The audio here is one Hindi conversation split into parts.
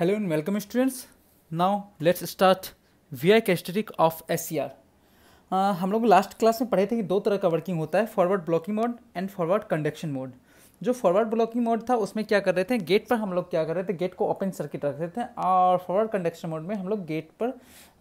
Welcome students now let's start V I कैस्टरिक ऑफ एस सी आर हम लोग लास्ट क्लास में पढ़े थे कि दो तरह का वर्किंग होता है forward blocking mode and forward conduction mode जो फॉरवर्ड ब्लॉकिंग मोड था उसमें क्या कर रहे थे गेट पर हम लोग क्या कर रहे थे गेट को ओपन सर्किट रख रहे थे और फॉरवर्ड कंडक्शन मोड में हम लोग गेट पर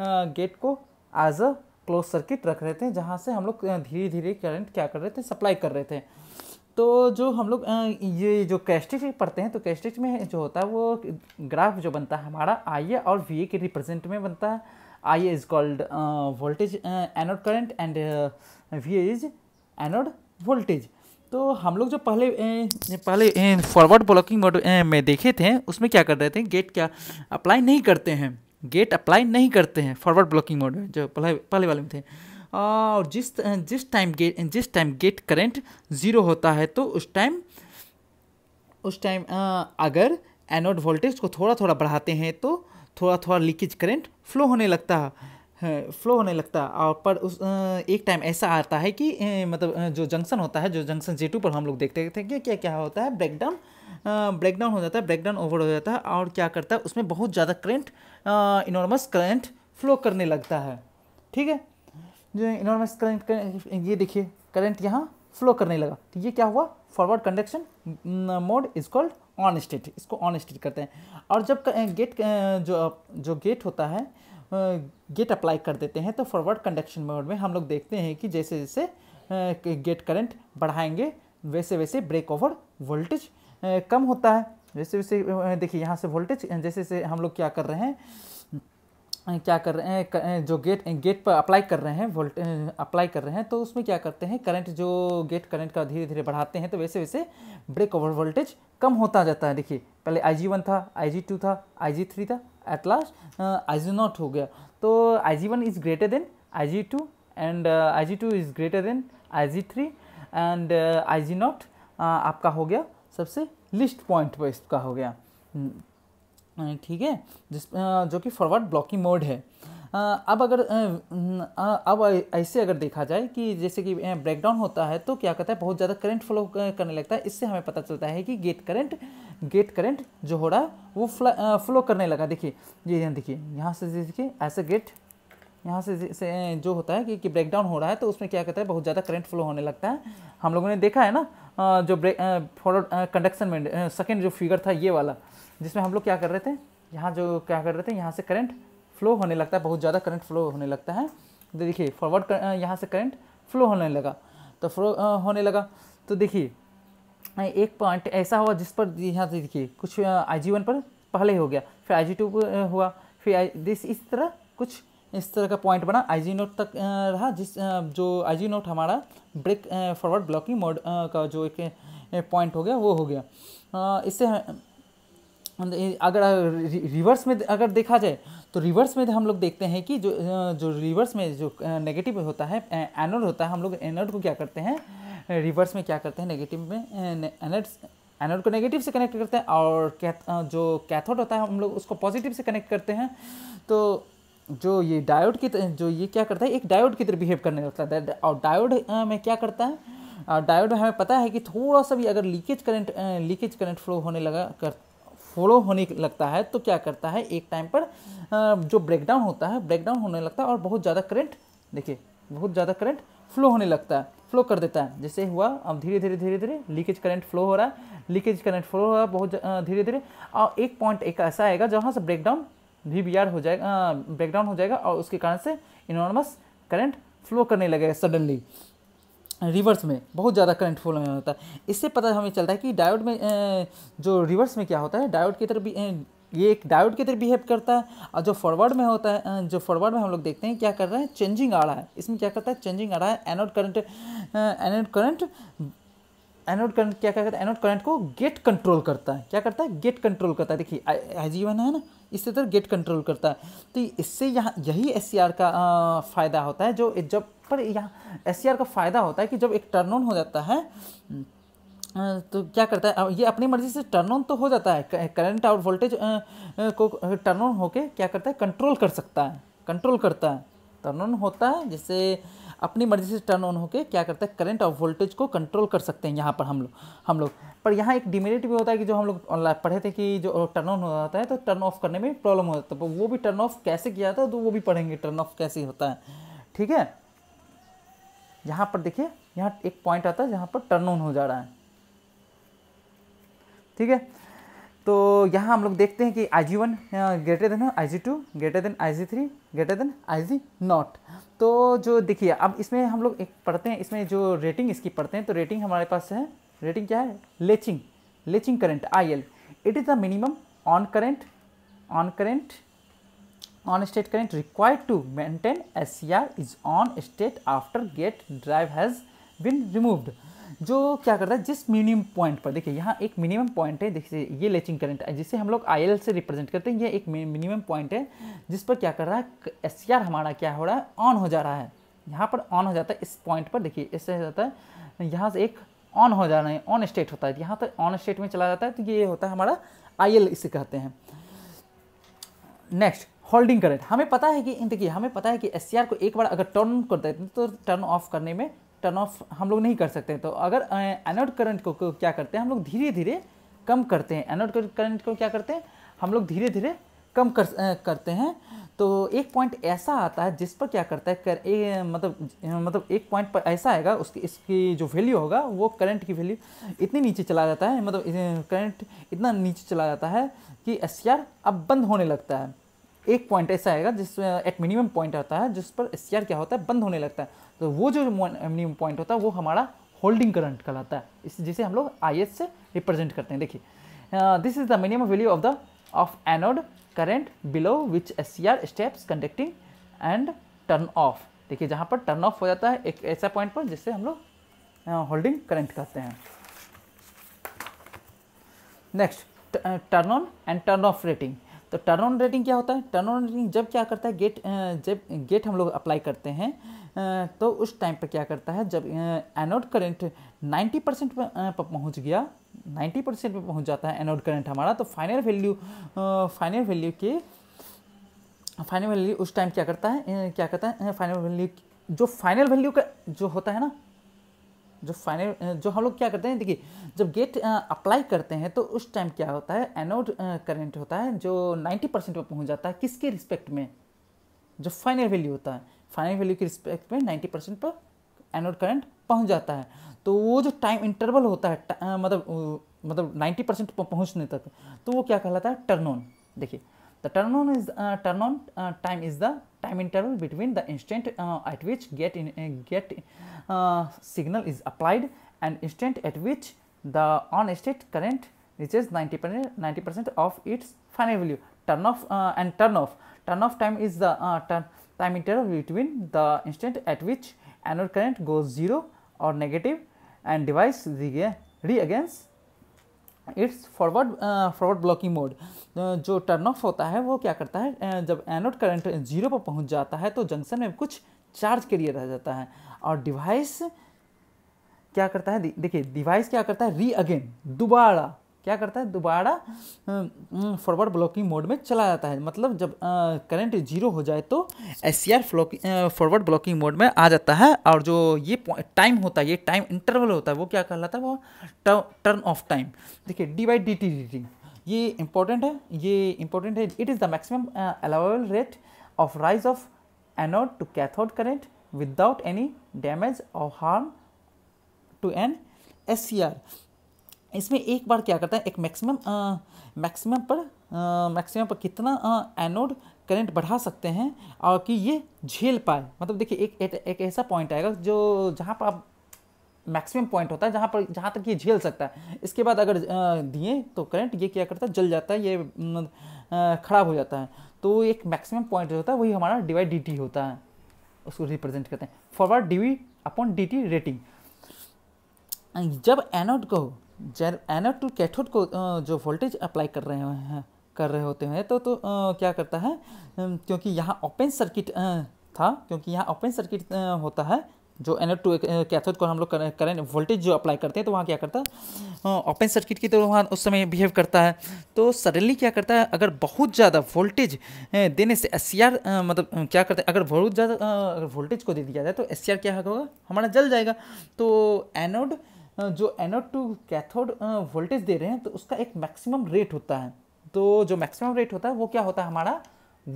गेट uh, को एज अ क्लोज सर्किट रख रहे थे जहाँ से हम लोग धीरे धीरे करंट क्या कर रहे थे सप्लाई कर रहे थे तो जो हम लोग ये जो कैस्टिच पढ़ते हैं तो कैस्टिच में जो होता है वो ग्राफ जो बनता है हमारा आई ए और वी ए के रिप्रेजेंट में बनता है I A is called voltage anode current and V A is anode voltage तो हम लोग जो पहले ए, पहले फॉरवर्ड ब्लॉकिंग मोड में देखे थे उसमें क्या कर रहे थे गेट क्या अप्लाई नहीं करते हैं गेट अप्लाई नहीं करते हैं फॉरवर्ड ब्लॉकिंग मोड में जो पहले पहले वाले में थे और जिस जिस टाइम गेट जिस टाइम गेट करंट ज़ीरो होता है तो उस टाइम उस टाइम अगर एनोड वोल्टेज को थोड़ा थोड़ा बढ़ाते हैं तो थोड़ा थोड़ा लीकेज करंट फ्लो होने लगता है फ्लो होने लगता है और पर उस एक टाइम ऐसा आता है कि मतलब जो जंक्शन होता है जो जंक्शन जे टू पर हम लोग देखते थे कि क्या क्या होता है ब्रेकडाउन ब्रेकडाउन हो जाता है ब्रेकडाउन ओवर हो जाता है और क्या करता है उसमें बहुत ज़्यादा करंट इनॉर्मस करंट फ्लो करने लगता है ठीक है जो इनॉर्मस करंट ये देखिए करंट यहाँ फ्लो करने लगा तो ये क्या हुआ forward conduction mode is called on state इसको ऑन स्टेट करते हैं और जब गेट जो जो गेट होता है गेट अप्लाई कर देते हैं तो फॉरवर्ड कंडक्शन मोड में हम लोग देखते हैं कि जैसे जैसे गेट करंट बढ़ाएंगे वैसे वैसे ब्रेक ओवर वोल्टेज कम होता है जैसे वैसे देखिए यहाँ से वोल्टेज जैसे जैसे हम लोग क्या कर रहे हैं क्या कर रहे हैं जो गेट गेट पर अप्लाई कर रहे हैं वोल्ट अप्लाई कर रहे हैं तो उसमें क्या करते हैं करंट जो गेट करंट का धीरे धीरे बढ़ाते हैं तो वैसे वैसे ब्रेक ओवर वोल्टेज कम होता जाता है देखिए पहले आई जी वन था आई जी टू था आई जी थ्री था at last I G nought हो गया तो I G one is greater than I G two and I G two is greater than I G three and I G nought आपका हो गया सबसे लिस्ट पॉइंट पर इसका हो गया हम्म। ठीक है जिस जो कि फॉरवर्ड ब्लॉकिंग मोड है अब अगर अब ऐसे अगर देखा जाए कि जैसे कि ब्रेकडाउन होता है तो क्या कहता है बहुत ज़्यादा करंट फ्लो करने लगता है इससे हमें पता चलता है कि गेट करंट गेट करंट जो हो रहा है वो फ्लो करने लगा देखिए ये यहाँ देखिए यहाँ से देखिए ऐसे गेट यहाँ से, जैसे जो होता है कि, कि ब्रेकडाउन हो रहा है तो उसमें क्या कहता है बहुत ज़्यादा करंट फ्लो होने लगता है हम लोगों ने देखा है ना जो ब्रेक फॉरवर्ड कंडक्शन में सेकेंड जो फिगर था ये वाला जिसमें हम लोग क्या कर रहे थे यहाँ जो क्या कर रहे थे यहाँ से करंट फ्लो होने लगता है बहुत ज़्यादा करंट फ्लो होने लगता है तो देखिए फॉरवर्ड यहाँ से करंट फ्लो होने लगा तो फ्लो होने लगा तो देखिए एक पॉइंट ऐसा हुआ जिस पर यहाँ से देखिए कुछ आई जी वन पर पहले हो गया फिर आई जी टू हुआ फिर दिस इस तरह कुछ इस तरह का पॉइंट बना आई जी नोट तक रहा जिस जो आई जी नोट हमारा ब्रेक फॉरवर्ड ब्लॉकिंग मोड का जो एक पॉइंट हो गया वो हो गया इससे मतलब अगर रिवर्स में अगर देखा जाए तो रिवर्स में हम लोग देखते हैं कि जो जो रिवर्स में जो नेगेटिव होता है एनोड होता है हम लोग एनोड को क्या करते हैं रिवर्स में क्या करते हैं नेगेटिव में एनर्ड एनोड को नेगेटिव से कनेक्ट करते हैं और जो कैथोड होता है हम लोग उसको पॉजिटिव से कनेक्ट करते हैं तो जो ये डायोड की जो ये क्या करता है एक डायोड की तरह बिहेव करने लगता है और डायोड में क्या करता है डायोड में हमें पता है कि थोड़ा सा भी अगर leakage current leakage current flow होने लगा कर फॉलो होने लगता है तो क्या करता है एक टाइम पर जो ब्रेकडाउन होता है ब्रेकडाउन होने लगता है और बहुत ज़्यादा करंट देखिए बहुत ज़्यादा करंट फ्लो होने लगता है फ्लो कर देता है जैसे हुआ अब धीरे धीरे धीरे धीरे लीकेज करंट फ्लो हो रहा है लीकेज करंट फ्लो हो रहा है बहुत धीरे धीरे और एक पॉइंट एक ऐसा आएगा जहाँ से ब्रेकडाउन वी बी आर हो जाएगा ब्रेकडाउन हो जाएगा और उसके कारण से इनॉर्मस करंट फ्लो करने लगेगा सडनली रिवर्स में बहुत ज़्यादा करंट फ्लो में होता है इससे पता हमें चलता है कि डायोड में जो रिवर्स में क्या होता है डायोड की तरफ भी ये एक डायोड की तरह बिहेव करता है और जो फॉरवर्ड में होता है जो फॉरवर्ड में हम लोग देखते हैं क्या कर रहा है चेंजिंग आ रहा है इसमें क्या करता है चेंजिंग आ रहा है anode current anode current anode current क्या क्या करता है एनोड करंट को गेट कंट्रोल करता है क्या करता है गेट कंट्रोल करता है देखिए जी वन है ना इसी तरह गेट कंट्रोल करता है तो इससे यहाँ यही एस का फ़ायदा होता है जो जब पर यहाँ एस का फ़ायदा होता है कि जब एक टर्न ऑन हो जाता है हम्म, तो क्या करता है ये अपनी मर्जी से टर्न ऑन तो हो जाता है करंट और वोल्टेज को टर्न ऑन होके क्या करता है कंट्रोल कर सकता है कंट्रोल करता है टर्न ऑन होता है जैसे अपनी मर्जी से टर्न ऑन होकर क्या करता है करंट और वोल्टेज को कंट्रोल कर सकते हैं यहाँ पर हम लोग हम लोग पर यहाँ एक डिमेरिट भी होता है कि जो हम लोग ऑनलाइन पढ़े थे कि जो टर्न ऑन हो जाता है तो टर्न ऑफ करने में प्रॉब्लम हो जाता है वो भी टर्न ऑफ कैसे किया जाता है तो वो भी तो पढ़ेंगे टर्न ऑफ कैसे होता है ठीक है यहाँ पर देखिए यहाँ एक पॉइंट आता है जहाँ पर टर्न ऑन हो जा रहा है ठीक है तो यहाँ हम लोग देखते हैं कि I G one greater than I G two greater than I G three greater than I G nought तो जो देखिए अब इसमें हम लोग एक पढ़ते हैं इसमें जो रेटिंग इसकी पढ़ते हैं तो रेटिंग हमारे पास है रेटिंग क्या है latching latching current I L it is the minimum on current on current current required to maintain to C R is on state after gate drive has been removed जो क्या करता है जिस मिनिमम पॉइंट पर देखिए यहाँ एक मिनिमम पॉइंट है देखिए ये लेचिंग करंट है जिसे हम लोग आई से रिप्रेजेंट करते हैं ये एक मिनिमम पॉइंट है जिस पर क्या कर रहा है एस हमारा क्या हो रहा है ऑन हो जा रहा है यहाँ पर ऑन हो जाता है इस पॉइंट पर देखिए इससे हो जाता है यहाँ से एक ऑन हो जा रहा है ऑन स्टेट होता है यहाँ तक ऑन स्टेट में चला जाता है तो ये होता है हमारा आई इसे कहते हैं नेक्स्ट होल्डिंग करंट हमें पता है कि देखिए हमें पता है कि एस को एक बार अगर टर्न कर देते हैं तो टर्न ऑफ करने में टर्न ऑफ हम लोग नहीं कर सकते हैं तो अगर एनोड करंट को, क्या करते हैं हम लोग धीरे धीरे कम करते हैं एनोड करंट को क्या करते हैं हम लोग धीरे धीरे कम कर करते हैं तो एक पॉइंट ऐसा आता है जिस पर क्या करता है कर, ए, मतलब मतलब एक पॉइंट पर ऐसा आएगा उसकी इसकी जो वैल्यू होगा वो करंट की वैल्यू इतनी नीचे चला जाता है मतलब करंट इतना नीचे चला जाता है कि एस अब बंद होने लगता है एक पॉइंट ऐसा आएगा जिस एक मिनिमम पॉइंट होता है जिस पर एस क्या होता है बंद होने लगता है तो वो जो मिनिमम पॉइंट होता है वो हमारा होल्डिंग करंट कहलाता है इस जिसे हम लोग आई से रिप्रेजेंट करते हैं देखिए this is the minimum value of the of anode current below which S steps conducting and turn off देखिए जहाँ पर टर्न ऑफ हो जाता है एक ऐसा पॉइंट पर जिससे हम लोग होल्डिंग uh, करंट कहते हैं next turn on and turn off rating तो टर्न ऑन रेटिंग क्या होता है टर्न ऑन रेटिंग जब क्या करता है गेट जब गेट हम लोग अप्लाई करते हैं तो उस टाइम पर क्या करता है जब एनोड करंट 90 परसेंट पर पहुँच गया 90 परसेंट पर पहुँच जाता है एनोड करंट हमारा तो फाइनल वैल्यू फाइनल वैल्यू के फाइनल वैल्यू उस टाइम क्या करता है क्या करता है फाइनल वैल्यू जो फाइनल वैल्यू का जो होता है ना जो फाइनल जो हम लोग क्या करते हैं देखिए जब गेट अप्लाई करते हैं तो उस टाइम क्या होता है एनोड करंट होता है जो 90 परसेंट पर पहुँच जाता है किसके रिस्पेक्ट में जो फाइनल वैल्यू होता है फाइनल वैल्यू के रिस्पेक्ट में 90 परसेंट पर एनोड करंट पहुँच जाता है तो वो जो टाइम इंटरवल होता है मतलब मतलब नाइन्टी परसेंट पहुँचने तक तो वो क्या कहलाता है टर्न ऑन देखिए The turn on is uh, turn on uh, time is the time interval between the instant uh, at which get in get signal is applied and instant at which the on state current reaches 90 percent 90 percent of its final value. Turn off and turn off. Turn off time is the turn time interval between the instant at which anode current goes zero or negative and device re, re against its forward forward blocking mode जो टर्न ऑफ होता है वो क्या करता है जब एनोड करंट जीरो पर पहुंच जाता है तो जंक्शन में कुछ चार्ज के लिए रह जाता है और डिवाइस क्या करता है देखिए डिवाइस क्या करता है री अगेन दोबारा क्या करता है दोबारा फॉरवर्ड ब्लॉकिंग मोड में चला जाता है मतलब जब करंट जीरो हो जाए तो S C R forward blocking mode में आ जाता है और जो ये टाइम होता है ये टाइम इंटरवल होता है वो क्या कहलाता है वो टर्न ऑफ टाइम देखिए D by D T rating ये इंपॉर्टेंट है ये इंपॉर्टेंट है it is the maximum allowable rate of rise of anode to cathode current without any damage और harm to an S C R इसमें एक बार क्या करता है एक मैक्सिमम मैक्सिमम पर मैक्सिमम पर कितना एनोड करंट बढ़ा सकते हैं और कि ये झेल पाए मतलब देखिए एक, एक ऐसा पॉइंट आएगा जो जहाँ पर आप मैक्सिमम पॉइंट होता है जहाँ पर जहाँ तक ये झेल सकता है इसके बाद अगर दिए तो करंट ये क्या करता है जल जाता है ये ख़राब हो जाता है तो एक मैक्सिमम पॉइंट जो होता है वही हमारा डिवाइड डी टी होता है उसको रिप्रेजेंट करते हैं forward D V upon D T rating जब एनोड को जब एनोड टू कैथोड को जो वोल्टेज अप्लाई कर रहे हैं कर रहे होते हैं तो तो क्या करता है क्योंकि यहाँ ओपन सर्किट था क्योंकि यहाँ ओपन सर्किट होता है जो एनोड टू कैथोड को हम लोग करें वोल्टेज जो अप्लाई करते हैं तो वहाँ क्या करता है ओपन सर्किट की तो वहाँ उस समय बिहेव करता है तो सडनली क्या करता है अगर बहुत ज़्यादा वोल्टेज देने से एस मतलब क्या करते हैं अगर बहुत ज़्यादा अगर वोल्टेज को दे दिया जाए तो एस क्या होगा हमारा जल जाएगा तो एनोड जो एनोड टू कैथोड वोल्टेज दे रहे हैं तो उसका एक मैक्सिमम रेट होता है तो जो मैक्सिमम रेट होता है वो क्या होता है हमारा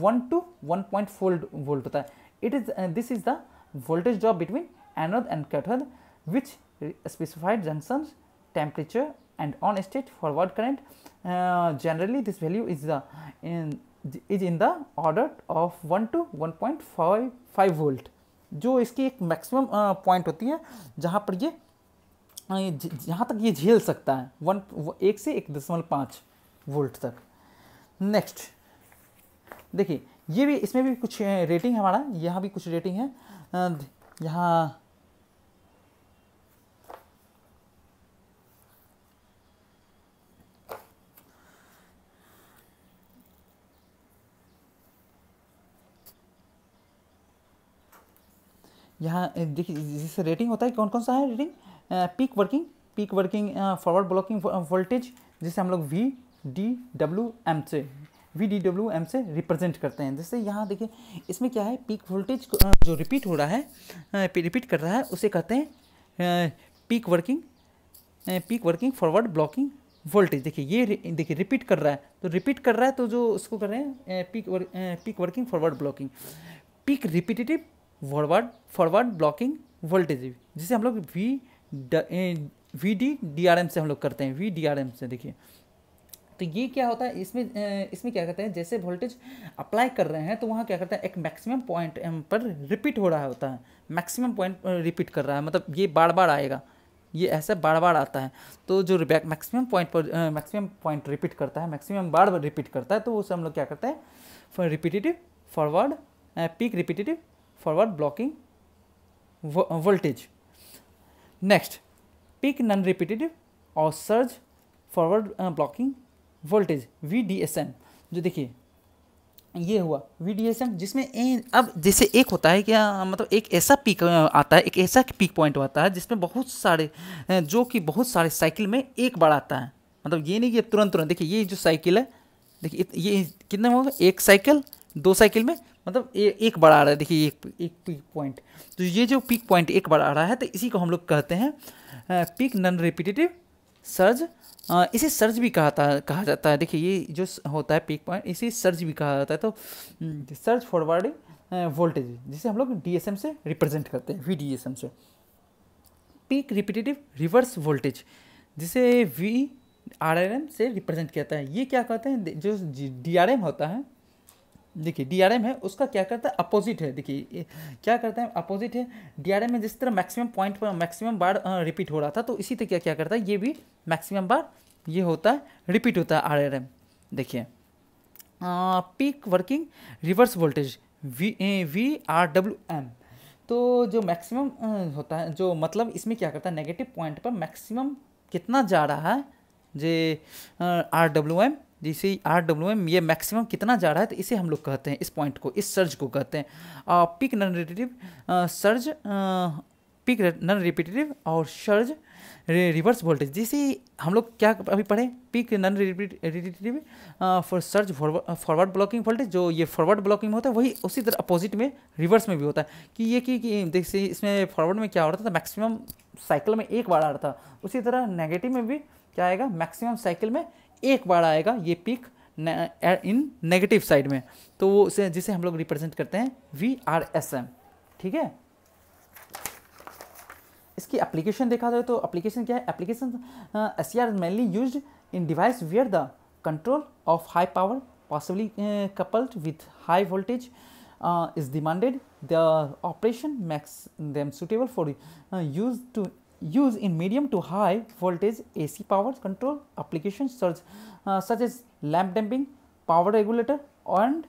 one to one point fold volt होता है it is this is the voltage drop between anode and cathode which specified junction temperature and on state forward current generally this value is the is in the order of one to one point five five volt जो इसकी एक मैक्सिमम पॉइंट होती है जहाँ पर ये जहाँ तक ये झेल सकता है वन एक से एक दशमलव पाँच वोल्ट तक नेक्स्ट देखिए ये भी इसमें भी कुछ रेटिंग हमारा यहाँ भी कुछ रेटिंग है यहाँ यहाँ देखिए जिससे रेटिंग होता है कौन कौन सा है rating peak working peak working forward blocking voltage जिसे हम लोग वी डी डब्ल्यू एम से वी डी डब्ल्यू एम से रिप्रेजेंट करते हैं जैसे यहाँ देखिए इसमें क्या है पीक वोल्टेज जो रिपीट हो रहा है रिपीट कर रहा है उसे कहते हैं peak working peak working forward blocking voltage देखिए ये देखिए रिपीट कर रहा है तो रिपीट कर रहा है तो जो उसको कर रहे हैं peak work peak working forward blocking peak repetitive forward forward blocking voltage जिसे हम लोग V V D D R M से हम लोग करते हैं वी डी आर एम से देखिए तो ये क्या होता है इसमें इसमें क्या करते हैं जैसे वोल्टेज अप्लाई कर रहे हैं तो वहाँ क्या करता है एक मैक्सिमम पॉइंट पर रिपीट हो रहा होता है मैक्सिमम पॉइंट रिपीट कर रहा है मतलब ये बार बार आएगा ये ऐसा बार बार आता है तो जो बैक मैक्सिमम पॉइंट पर मैक्सिमम पॉइंट रिपीट करता है मैक्सिमम बार बार रिपीट करता है तो उसे हम लोग क्या करते हैं repetitive forward peak repetitive forward blocking voltage next peak non repetitive और surge forward blocking voltage V D S जो देखिए ये हुआ वी डी एस जिसमें ए, अब जैसे एक होता है क्या मतलब एक ऐसा पीक आता है एक ऐसा पीक पॉइंट आता है जिसमें बहुत सारे जो कि बहुत सारे साइकिल में एक बार आता है मतलब ये नहीं कि तुरंत तुरंत देखिए ये जो साइकिल है देखिए ये कितने होगा एक साइकिल दो साइकिल में मतलब ए, एक बार आ रहा है देखिए एक एक पीक पॉइंट तो ये जो पीक पॉइंट एक बार आ रहा है तो इसी को हम लोग कहते हैं पीक नॉन रिपीटेटिव सर्ज इसे सर्ज भी कहा कहा जाता है देखिए ये जो होता है पीक पॉइंट इसे सर्ज भी कहा जाता है तो सर्ज फॉरवर्डिंग वोल्टेज जिसे हम लोग डीएसएम से रिप्रेजेंट करते हैं वी से पीक रिपीटेटिव रिवर्स वोल्टेज जिसे वी आर से रिप्रेजेंट किया जाता है ये क्या कहते हैं जो डी होता है देखिए डीआरएम है उसका क्या करता है अपोजिट है देखिए क्या करता है अपोजिट है डीआरएम में जिस तरह मैक्सिमम पॉइंट पर मैक्सिमम बार रिपीट हो रहा था तो इसी तरह क्या क्या करता है ये भी मैक्सिमम बार ये होता है रिपीट होता है आरआरएम देखिए peak working reverse voltage V A, V R W M तो जो मैक्सिमम होता है जो मतलब इसमें क्या करता है नेगेटिव पॉइंट पर मैक्सिमम कितना जा रहा है जे आर डब्ल्यू एम जैसे आर डब्ल्यू एम ये मैक्सिमम कितना जा रहा है तो इसे हम लोग कहते हैं इस पॉइंट को इस सर्ज को कहते हैं peak non repetitive surge peak non repetitive और सर्ज रिवर्स वोल्टेज जैसे हम लोग क्या अभी पढ़े peak non repetitive for surge forward blocking voltage जो ये फॉरवर्ड ब्लॉकिंग में होता है वही उसी तरह अपोजिट में रिवर्स में भी होता है कि ये कि, कि इसमें फॉरवर्ड में क्या हो रहा था मैक्सिमम तो साइकिल में एक बार आ रहा था उसी तरह नेगेटिव में भी क्या आएगा मैक्सिमम साइकिल में एक बार आएगा ये पिक इन नेगेटिव साइड में तो वो उसे जिसे हम लोग रिप्रेजेंट करते हैं वी आर एस एम ठीक है इसकी एप्लीकेशन देखा जाए तो एप्लीकेशन क्या है application S C R mainly use in device are the control of high power possibly coupled with high voltage is demanded the operation makes them suitable for use to used in medium to high voltage AC power control applications such, uh, such as lamp damping, power regulator and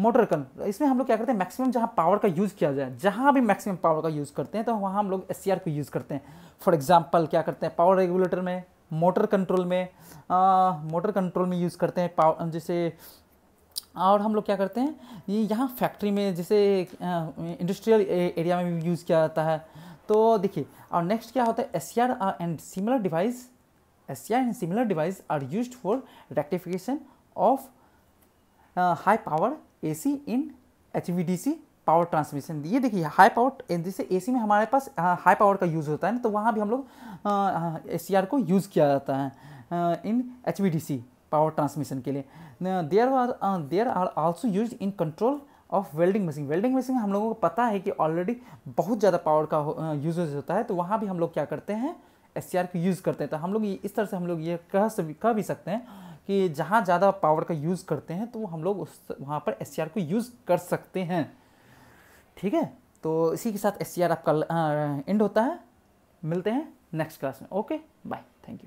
motor कन इसमें हम लोग क्या करते हैं मैक्सिमम जहाँ पावर का यूज़ किया जाए जहाँ भी मैक्सिमम पावर का यूज़ करते हैं तो वहाँ हम लोग एस को यूज़ करते हैं फॉर एग्जाम्पल क्या करते हैं पावर रेगुलेटर में मोटर कंट्रोल में मोटर uh, कंट्रोल में यूज़ करते हैं पावर जैसे और हम लोग क्या करते हैं ये यहाँ फैक्ट्री में जैसे इंडस्ट्रियल uh, एरिया में भी यूज़ किया जाता है तो देखिए और नेक्स्ट क्या होता है S C R and similar device S C R and similar device are use for rectification of high power A C in H V D C power transmission ये देखिए हाई पावर जैसे एसी में हमारे पास हाई uh, पावर का यूज़ होता है ना तो वहाँ भी हम लोग ए सी आर को यूज़ किया जाता है in H V D C power transmission के लिए there are there are also use in control of welding machine welding machine हम लोगों को पता है कि ऑलरेडी बहुत ज़्यादा पावर का यूजेज होता है तो वहाँ भी हम लोग क्या करते हैं एस को यूज़ करते हैं तो हम लोग इस तरह से हम लोग ये कह कह भी सकते हैं कि जहाँ ज़्यादा पावर का यूज़ करते हैं तो हम लोग उस वहाँ पर एस को यूज़ कर सकते हैं ठीक है तो इसी के साथ एस आपका एंड होता है मिलते हैं नेक्स्ट क्लास में ओके बाय थैंक यू